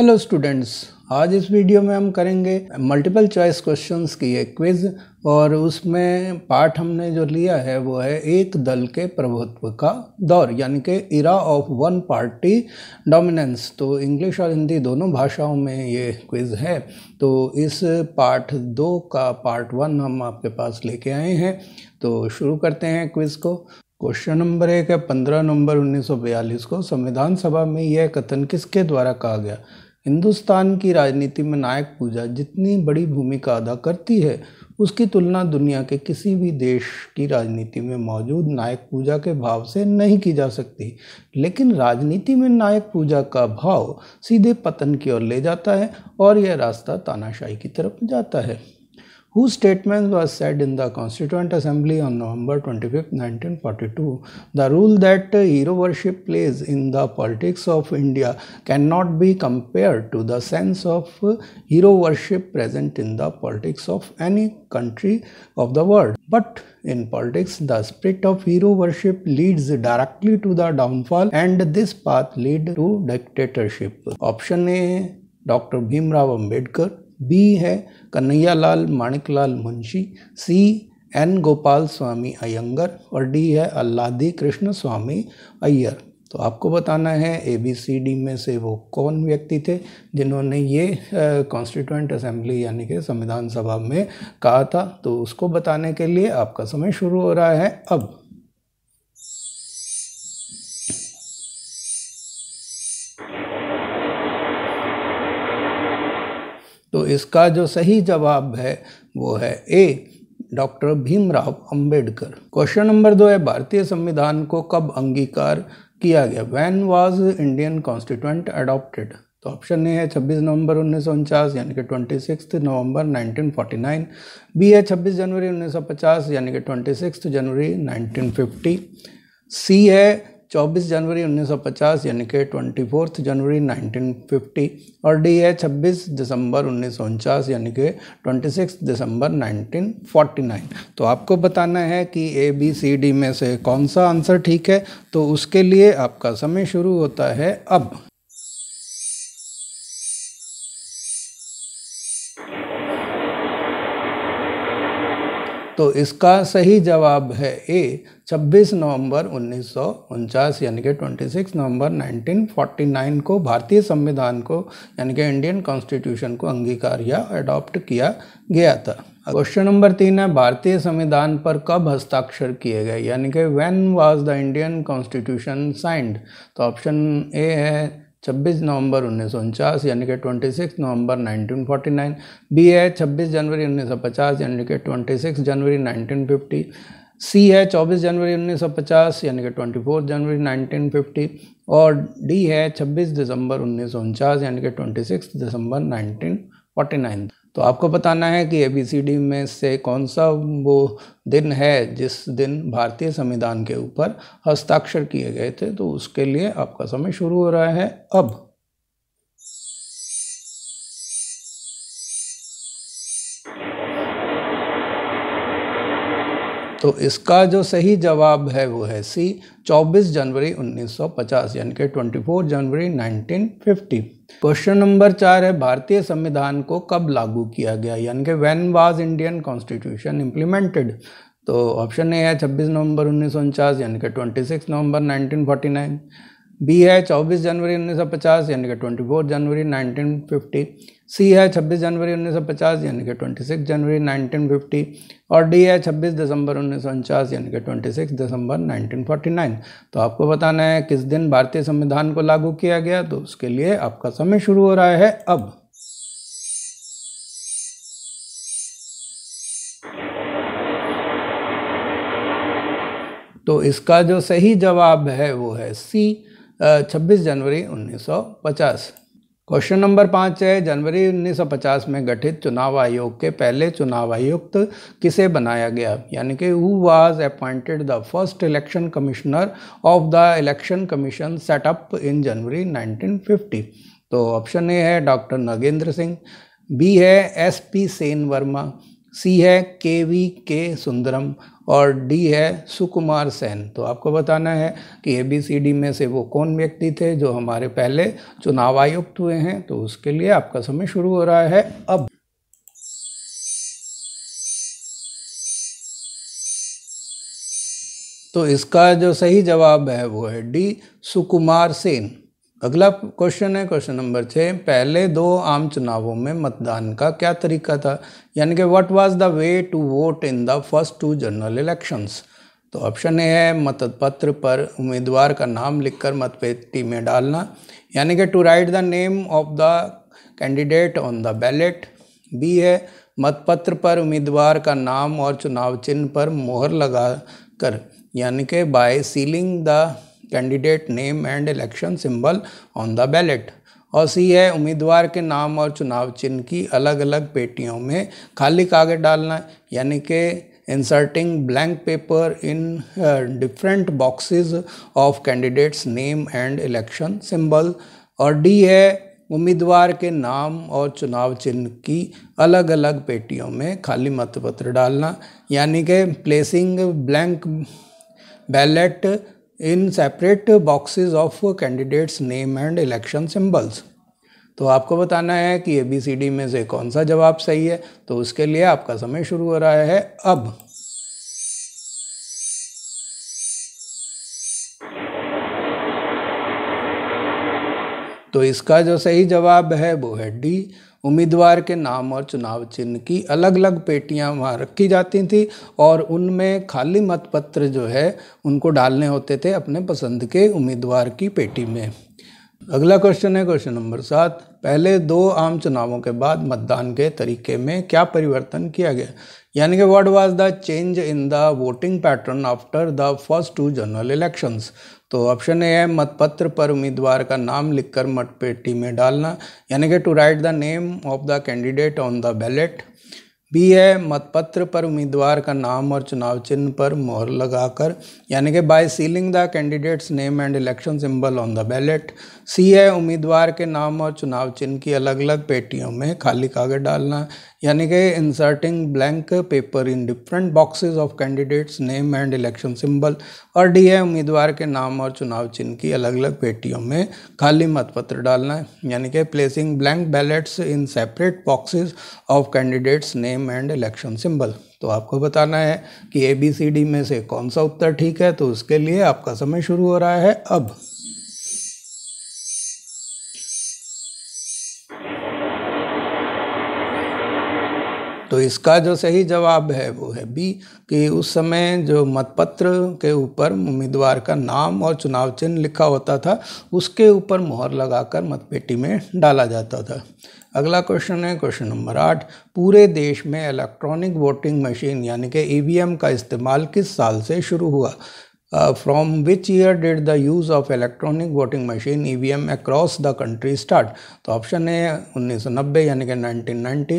Hello students आज इस video में हम करेंगे मल्टीपल चॉइस क्वेश्चंस की एक क्विज और उसमें पार्ट हमने जो लिया है वो है एक दल के प्रभुत्व का दौर यानी कि era of one party dominance तो इंग्लिश और हिंदी दोनों भाषाओं में ये क्विज है तो इस पार्ट दो का पार्ट वन हम आपके पास लेके आए हैं तो शुरू करते हैं क्विज़ को क्वेश्चन नंबर एक है पंद्रह नवंबर 1942 को संविधान सभा में यह कथन किसके द्वारा कहा गया हिंदुस्तान की राजनीति में नायक पूजा जितनी बड़ी भूमिका अदा करती है उसकी तुलना दुनिया के किसी भी देश की राजनीति में मौजूद नायक पूजा के भाव से नहीं की जा सकती लेकिन राजनीति में नायक पूजा का भाव सीधे पतन की ओर ले जाता है और यह रास्ता तानाशाही की तरफ जाता है whose statement was said in the Constituent Assembly on November 25, 1942. The rule that hero worship plays in the politics of India cannot be compared to the sense of hero worship present in the politics of any country of the world. But in politics, the spirit of hero worship leads directly to the downfall and this path leads to dictatorship. Option A Dr. Bhimrao Ambedkar B है Kanhaiya Lal Maniklal Munshi C N Gopalaswami Ayyangar और D है अल्लादी कृष्ण स्वामी अय्यर तो आपको बताना है A B C D में से वो कौन व्यक्ति थे जिन्होंने ये कॉन्स्टिट्यूंट असेंबली यानी कि संविधान सभा में कहा था तो उसको बताने के लिए आपका समय शुरू हो रहा है अब तो इसका जो सही जवाब है वो है A doctor Bhimrao Ambedkar question number दो है भारतीय संविधान को कब अंगीकार किया गया when was Indian constituent adopted तो ऑप्शन ए है 26 नवंबर उन्नीस यानी कि ट्वेंटी नवंबर 1949 बी है 26 जनवरी 1950 यानी कि ट्वेंटी जनवरी 1950 सी है 24 जनवरी 1950 यानी कि ट्वेंटी फोर्थ जनवरी 1950 और डी है 26 दिसंबर उन्नीस यानी कि 26 दिसंबर 1949 तो आपको बताना है कि ए बी सी डी में से कौन सा आंसर ठीक है तो उसके लिए आपका समय शुरू होता है अब तो इसका सही जवाब है ए 26 नवंबर उन्नीस यानी कि 26 नवंबर 1949 को भारतीय संविधान को यानी कि इंडियन कॉन्स्टिट्यूशन को अंगीकार या अडॉप्ट किया गया था क्वेश्चन नंबर तीन है भारतीय संविधान पर कब हस्ताक्षर किए गए यानी कि when was the Indian constitution signed तो ऑप्शन ए है छब्बीस नवंबर उन्नीस सौ उनचास यानी कि twenty six November nineteen forty nine B है छब्बीस जनवरी उन्नीस सौ पचास यानी कि twenty six January nineteen fifty C है चौबीस जनवरी उन्नीस सौ पचास यानी कि twenty four January nineteen fifty और डी है छब्बीस दिसंबर उन्नीस सौ उनचास यानी कि twenty six December nineteen forty nine तो आपको बताना है कि ए बी सी डी में से कौन सा वो दिन है जिस दिन भारतीय संविधान के ऊपर हस्ताक्षर किए गए थे तो उसके लिए आपका समय शुरू हो रहा है अब तो इसका जो सही जवाब है वो है सी 24 जनवरी 1950 यानी कि 24 जनवरी 1950 क्वेश्चन नंबर चार है भारतीय संविधान को कब लागू किया गया यानी कि when was Indian constitution implemented तो ऑप्शन ए है 26 नवंबर उन्नीस यानी कि 26 नवंबर 1949 बी है 24 जनवरी 1950 यानी कि 24 जनवरी 1950 सी है 26 जनवरी 1950 यानी कि 26 जनवरी 1950 और डी है 26 दिसंबर उन्नीस यानी कि 26 दिसंबर 1949 तो आपको बताना है किस दिन भारतीय संविधान को लागू किया गया तो उसके लिए आपका समय शुरू हो रहा है अब तो इसका जो सही जवाब है वो है सी 26 जनवरी 1950 क्वेश्चन नंबर पाँच है जनवरी 1950 में गठित चुनाव आयोग के पहले चुनाव आयुक्त किसे बनाया गया यानी कि who was appointed the first election commissioner of the election commission set up in January 1950 तो ऑप्शन ए है डॉक्टर नगेंद्र सिंह बी है S P Sen Verma C है के वी के सुंदरम और डी है सुकुमार सेन तो आपको बताना है कि ए बी सी डी में से वो कौन व्यक्ति थे जो हमारे पहले चुनाव आयुक्त हुए हैं तो उसके लिए आपका समय शुरू हो रहा है अब तो इसका जो सही जवाब है वो है डी सुकुमार सेन अगला क्वेश्चन है क्वेश्चन नंबर छः पहले दो आम चुनावों में मतदान का क्या तरीका था यानी कि what was the way to vote in the first two general elections तो ऑप्शन ए है मतपत्र पर उम्मीदवार का नाम लिखकर मतपेटी में डालना यानी कि to write the name of the candidate on the ballot B है मतपत्र पर उम्मीदवार का नाम और चुनाव चिन्ह पर मोहर लगा कर यानी कि by sealing the candidate name and election symbol on the ballot और सी है उम्मीदवार के नाम और चुनाव चिन्ह की अलग अलग पेटियों में खाली कागज डालना यानी कि inserting blank paper in different boxes of candidates name and election symbol और डी है उम्मीदवार के नाम और चुनाव चिन्ह की अलग अलग पेटियों में खाली मतपत्र डालना यानी कि placing blank ballot in separate boxes of candidates name and election symbols तो आपको बताना है कि ए बी सी डी में से कौन सा जवाब सही है तो उसके लिए आपका समय शुरू हो रहा है अब तो इसका जो सही जवाब है वो है डी उम्मीदवार के नाम और चुनाव चिन्ह की अलग अलग पेटियां वहाँ रखी जाती थी और उनमें खाली मतपत्र जो है उनको डालने होते थे अपने पसंद के उम्मीदवार की पेटी में अगला क्वेश्चन है क्वेश्चन नंबर सात पहले दो आम चुनावों के बाद मतदान के तरीके में क्या परिवर्तन किया गया यानी कि what was the change in the voting pattern after the first two general elections तो ऑप्शन ए है मतपत्र पर उम्मीदवार का नाम लिखकर मतपेटी में डालना यानी कि to write the name of the candidate on the ballot B है मतपत्र पर उम्मीदवार का नाम और चुनाव चिन्ह पर मोहर लगाकर यानी कि by sealing the candidates name and election symbol on the ballot C है उम्मीदवार के नाम और चुनाव चिन्ह की अलग अलग पेटियों में खाली कागज डालना यानी कि inserting blank paper in different boxes of candidates name and election symbol और डी है उम्मीदवार के नाम और चुनाव चिन्ह की अलग अलग पेटियों में खाली मतपत्र डालना है यानी कि placing blank ballots in separate boxes of candidates name and election symbol तो आपको बताना है कि ए बी सी डी में से कौन सा उत्तर ठीक है तो उसके लिए आपका समय शुरू हो रहा है अब तो इसका जो सही जवाब है वो है बी कि उस समय जो मतपत्र के ऊपर उम्मीदवार का नाम और चुनाव चिन्ह लिखा होता था उसके ऊपर मोहर लगाकर मतपेटी में डाला जाता था अगला क्वेश्चन है क्वेश्चन नंबर आठ पूरे देश में इलेक्ट्रॉनिक वोटिंग मशीन यानी कि ईवीएम का इस्तेमाल किस साल से शुरू हुआ from which year did the use of electronic voting machine E V M across the country start तो ऑप्शन ए उन्नीस सौ नब्बे यानी कि नाइनटीन नाइन्टी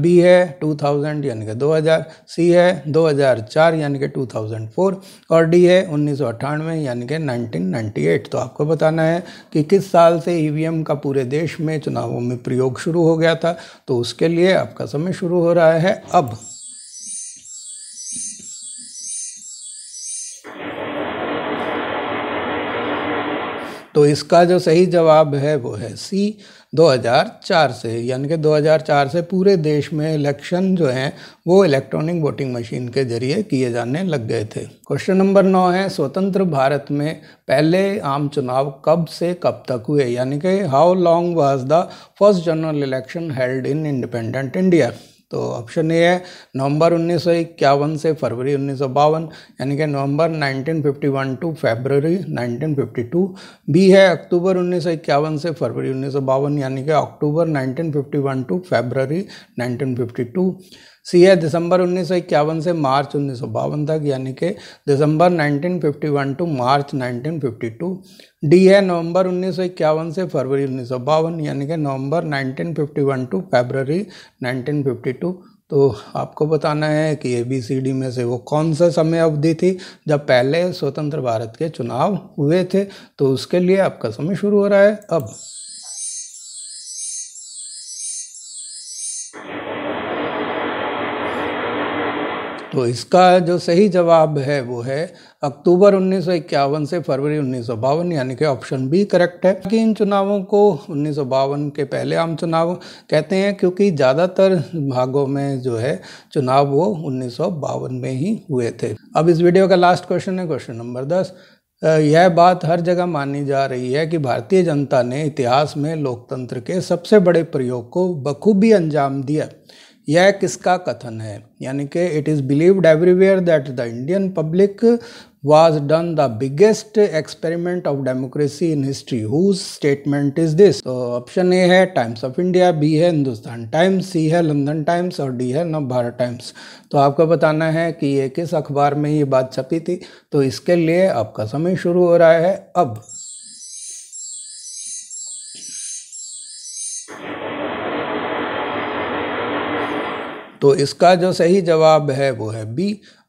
बी है टू थाउजेंड यानी कि दो हज़ार सी है दो हज़ार चार यानी कि टू थाउजेंड फोर और डी है उन्नीस सौ अट्ठानवे यानी कि नाइनटीन नाइन्टी एट तो आपको बताना है कि किस साल से ई वी एम का पूरे देश में चुनावों में प्रयोग शुरू हो गया था तो उसके लिए आपका समय शुरू हो रहा है अब तो इसका जो सही जवाब है वो है सी 2004 से यानी कि 2004 से पूरे देश में इलेक्शन जो हैं वो इलेक्ट्रॉनिक वोटिंग मशीन के जरिए किए जाने लग गए थे क्वेश्चन नंबर नौ है स्वतंत्र भारत में पहले आम चुनाव कब से कब तक हुए यानी कि how long was the first general election held in independent India तो ऑप्शन ए है नवंबर उन्नीस से फरवरी उन्नीस यानी कि नवंबर 1951 टू फरवरी 1952 बी है अक्टूबर उन्नीस से फरवरी उन्नीस यानी कि अक्टूबर 1951 टू फरवरी 1952 सीए दिसंबर उन्नीस से मार्च उन्नीस तक यानी कि दिसंबर 1951 टू मार्च 1952 डीए नवंबर उन्नीस से फरवरी उन्नीस यानी कि नवंबर 1951 टू फरवरी 1952 तो आपको बताना है कि ए बी सी डी में से वो कौन सा समय अवधि थी जब पहले स्वतंत्र भारत के चुनाव हुए थे तो उसके लिए आपका समय शुरू हो रहा है अब तो इसका जो सही जवाब है वो है अक्टूबर उन्नीस से फरवरी उन्नीस यानी कि ऑप्शन बी करेक्ट है कि इन चुनावों को उन्नीस के पहले आम चुनाव कहते हैं क्योंकि ज़्यादातर भागों में जो है चुनाव वो उन्नीस में ही हुए थे अब इस वीडियो का लास्ट क्वेश्चन है क्वेश्चन नंबर दस यह बात हर जगह मानी जा रही है कि भारतीय जनता ने इतिहास में लोकतंत्र के सबसे बड़े प्रयोग को बखूबी अंजाम दिया यह किसका कथन है यानी कि it is believed everywhere that the Indian public was done the biggest experiment of democracy in history whose statement is this तो ऑप्शन ए है टाइम्स ऑफ इंडिया बी है हिंदुस्तान टाइम्स सी है लंदन टाइम्स और D है नव Bharat times तो आपको बताना है कि ये किस अखबार में ये बात छपी थी तो इसके लिए आपका समय शुरू हो रहा है अब तो इसका जो सही जवाब है वो है बी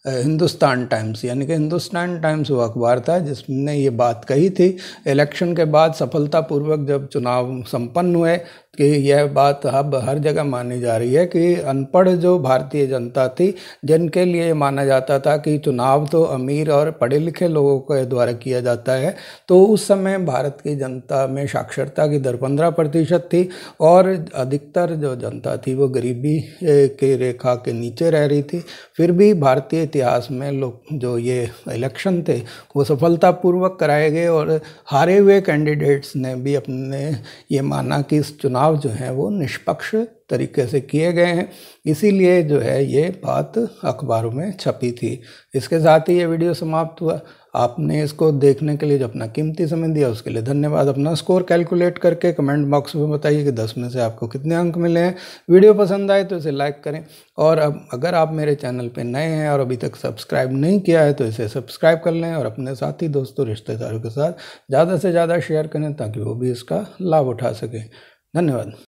हिंदुस्तान टाइम्स यानी कि हिंदुस्तान टाइम्स वो अखबार था जिसने ये बात कही थी इलेक्शन के बाद सफलतापूर्वक जब चुनाव संपन्न हुए कि यह बात अब हर जगह मानी जा रही है कि अनपढ़ जो भारतीय जनता थी जिनके लिए माना जाता था कि चुनाव तो अमीर और पढ़े लिखे लोगों के द्वारा किया जाता है तो उस समय भारत की जनता में साक्षरता की दर पंद्रह प्रतिशत थी और अधिकतर जो जनता थी वो गरीबी के रेखा के नीचे रह रही थी फिर भी भारतीय इतिहास में लोग जो ये इलेक्शन थे वो सफलतापूर्वक कराए गए और हारे हुए कैंडिडेट्स ने भी अपने ये माना कि इस चुनाव चुनाव जो हैं वो निष्पक्ष तरीके से किए गए हैं इसीलिए जो है ये बात अखबारों में छपी थी इसके साथ ही ये वीडियो समाप्त हुआ आपने इसको देखने के लिए जो अपना कीमती समय दिया उसके लिए धन्यवाद अपना स्कोर कैलकुलेट करके कमेंट बॉक्स में बताइए कि 10 में से आपको कितने अंक मिले हैं वीडियो पसंद आए तो इसे लाइक करें और अब अगर आप मेरे चैनल पर नए हैं और अभी तक सब्सक्राइब नहीं किया है तो इसे सब्सक्राइब कर लें और अपने साथी दोस्तों रिश्तेदारों के साथ ज़्यादा से ज़्यादा शेयर करें ताकि वो भी इसका लाभ उठा सकें นั่นเอง